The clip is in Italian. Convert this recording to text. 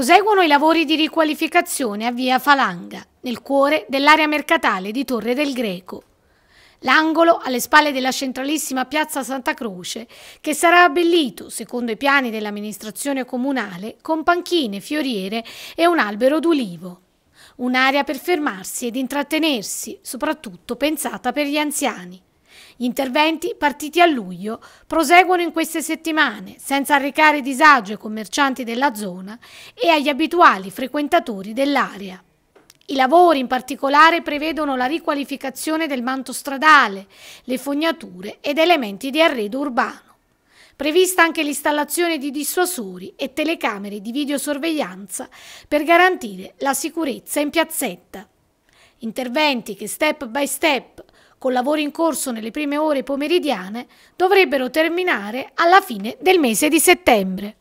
Proseguono i lavori di riqualificazione a via Falanga, nel cuore dell'area mercatale di Torre del Greco. L'angolo alle spalle della centralissima piazza Santa Croce, che sarà abbellito, secondo i piani dell'amministrazione comunale, con panchine, fioriere e un albero d'ulivo. Un'area per fermarsi ed intrattenersi, soprattutto pensata per gli anziani. Gli interventi, partiti a luglio, proseguono in queste settimane, senza arrecare disagio ai commercianti della zona e agli abituali frequentatori dell'area. I lavori in particolare prevedono la riqualificazione del manto stradale, le fognature ed elementi di arredo urbano. Prevista anche l'installazione di dissuasori e telecamere di videosorveglianza per garantire la sicurezza in piazzetta. Interventi che step by step con lavori in corso nelle prime ore pomeridiane, dovrebbero terminare alla fine del mese di settembre.